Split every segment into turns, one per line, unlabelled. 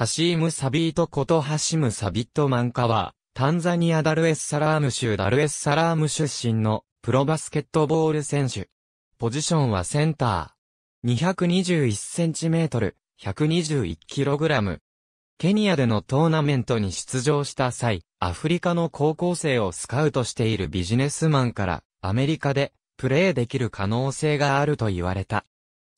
ハシーム・サビートことハシム・サビットマンカは、タンザニア・ダルエス・サラーム州ダルエス・サラーム出身のプロバスケットボール選手。ポジションはセンター。221センチメートル、121キログラム。ケニアでのトーナメントに出場した際、アフリカの高校生をスカウトしているビジネスマンからアメリカでプレーできる可能性があると言われた。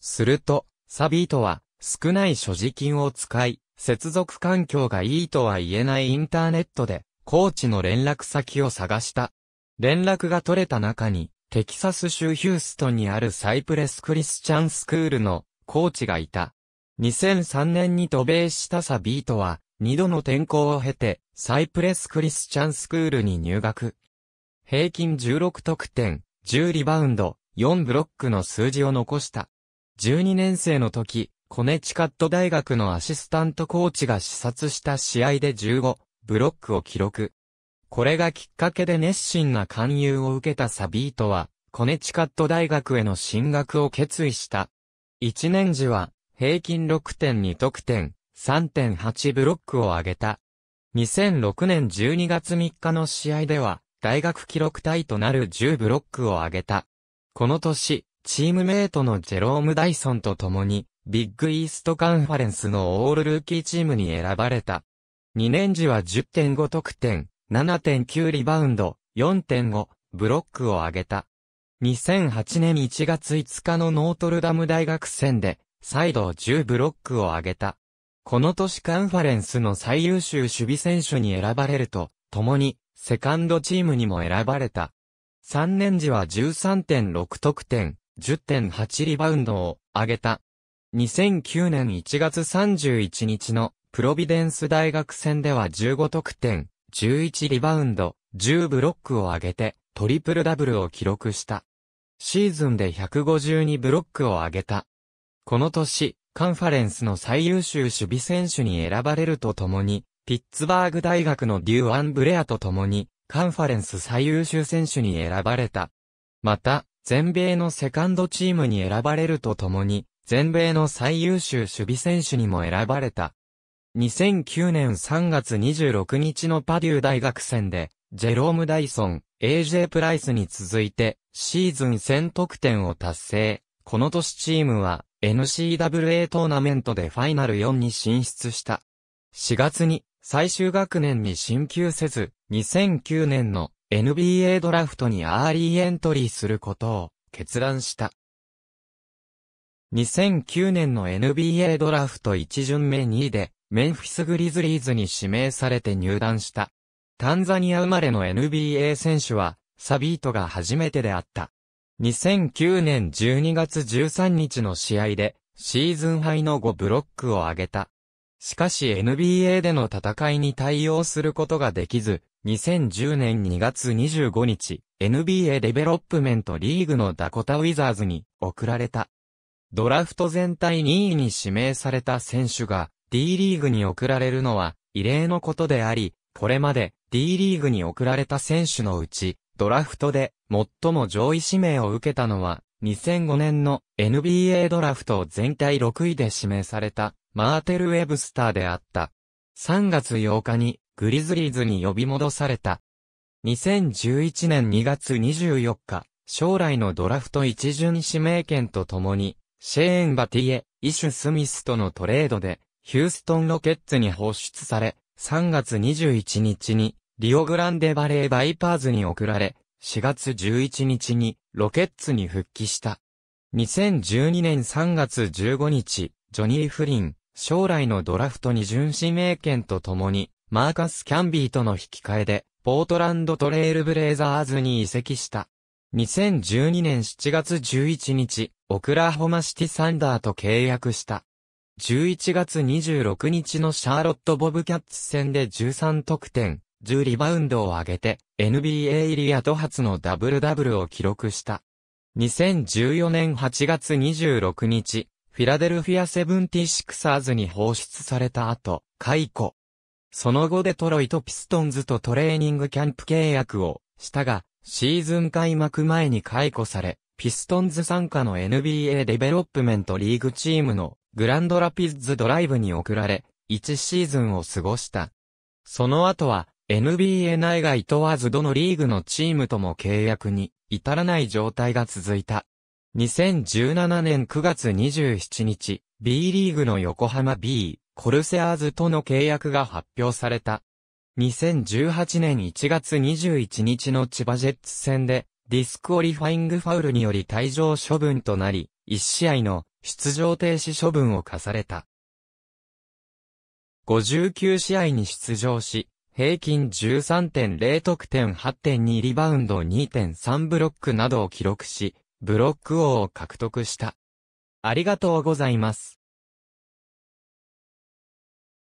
すると、サビートは少ない所持金を使い、接続環境がいいとは言えないインターネットで、コーチの連絡先を探した。連絡が取れた中に、テキサス州ヒューストンにあるサイプレスクリスチャンスクールのコーチがいた。2003年に渡米したサビートは、二度の転校を経て、サイプレスクリスチャンスクールに入学。平均16得点、10リバウンド、4ブロックの数字を残した。12年生の時、コネチカット大学のアシスタントコーチが視察した試合で15、ブロックを記録。これがきっかけで熱心な勧誘を受けたサビートは、コネチカット大学への進学を決意した。1年時は、平均6.2得点、3.8ブロックを上げた。2006年12月3日の試合では、大学記録タイとなる10ブロックを上げた。この年、チームメイトのジェローム・ダイソンと共に、ビッグイーストカンファレンスのオールルーキーチームに選ばれた。2年時は10.5得点、7.9リバウンド、4.5、ブロックを上げた。2008年1月5日のノートルダム大学戦で、再度10ブロックを上げた。この年カンファレンスの最優秀守備選手に選ばれると、共に、セカンドチームにも選ばれた。3年時は13.6得点、10.8リバウンドを上げた。2009年1月31日のプロビデンス大学戦では15得点、11リバウンド、10ブロックを上げてトリプルダブルを記録した。シーズンで152ブロックを上げた。この年、カンファレンスの最優秀守備選手に選ばれるとともに、ピッツバーグ大学のデュー・アン・ブレアとともに、カンファレンス最優秀選手に選ばれた。また、全米のセカンドチームに選ばれるとともに、全米の最優秀守備選手にも選ばれた。2009年3月26日のパデュー大学戦で、ジェローム・ダイソン、AJ プライスに続いて、シーズン1000得点を達成。この年チームは、n c w a トーナメントでファイナル4に進出した。4月に、最終学年に進級せず、2009年の NBA ドラフトにアーリーエントリーすることを決断した。2009年の NBA ドラフト1巡目2位で、メンフィスグリズリーズに指名されて入団した。タンザニア生まれの NBA 選手は、サビートが初めてであった。2009年12月13日の試合で、シーズン敗の5ブロックを上げた。しかし NBA での戦いに対応することができず、2010年2月25日、NBA デベロップメントリーグのダコタウィザーズに送られた。ドラフト全体2位に指名された選手が D リーグに送られるのは異例のことであり、これまで D リーグに送られた選手のうち、ドラフトで最も上位指名を受けたのは、2005年の NBA ドラフト全体6位で指名されたマーテル・ウェブスターであった。3月8日にグリズリーズに呼び戻された。2011年2月24日、将来のドラフト一巡指名権とともに、シェーン・バティエ、イシュ・スミスとのトレードで、ヒューストン・ロケッツに放出され、3月21日に、リオグランデバレー・バイパーズに送られ、4月11日に、ロケッツに復帰した。2012年3月15日、ジョニー・フリン、将来のドラフトに準指名権とともに、マーカス・キャンビーとの引き換えで、ポートランドトレイルブレイザーズに移籍した。2012年7月11日、オクラホマシティサンダーと契約した。11月26日のシャーロット・ボブキャッツ戦で13得点、10リバウンドを上げて、NBA リアド初のダブルダブルを記録した。2014年8月26日、フィラデルフィア・セブンティシクサーズに放出された後、解雇。その後デトロイト・ピストンズとトレーニングキャンプ契約をしたが、シーズン開幕前に解雇され、ピストンズ参加の NBA デベロップメントリーグチームのグランドラピッズドライブに送られ、1シーズンを過ごした。その後は、NBA 内外問わずどのリーグのチームとも契約に至らない状態が続いた。2017年9月27日、B リーグの横浜 B、コルセアーズとの契約が発表された。2018年1月21日の千葉ジェッツ戦で、ディスクオリファイングファウルにより退場処分となり、1試合の出場停止処分を課された。59試合に出場し、平均13.0得点8.2リバウンド2.3ブロックなどを記録し、ブロック王を獲得した。ありがとうございます。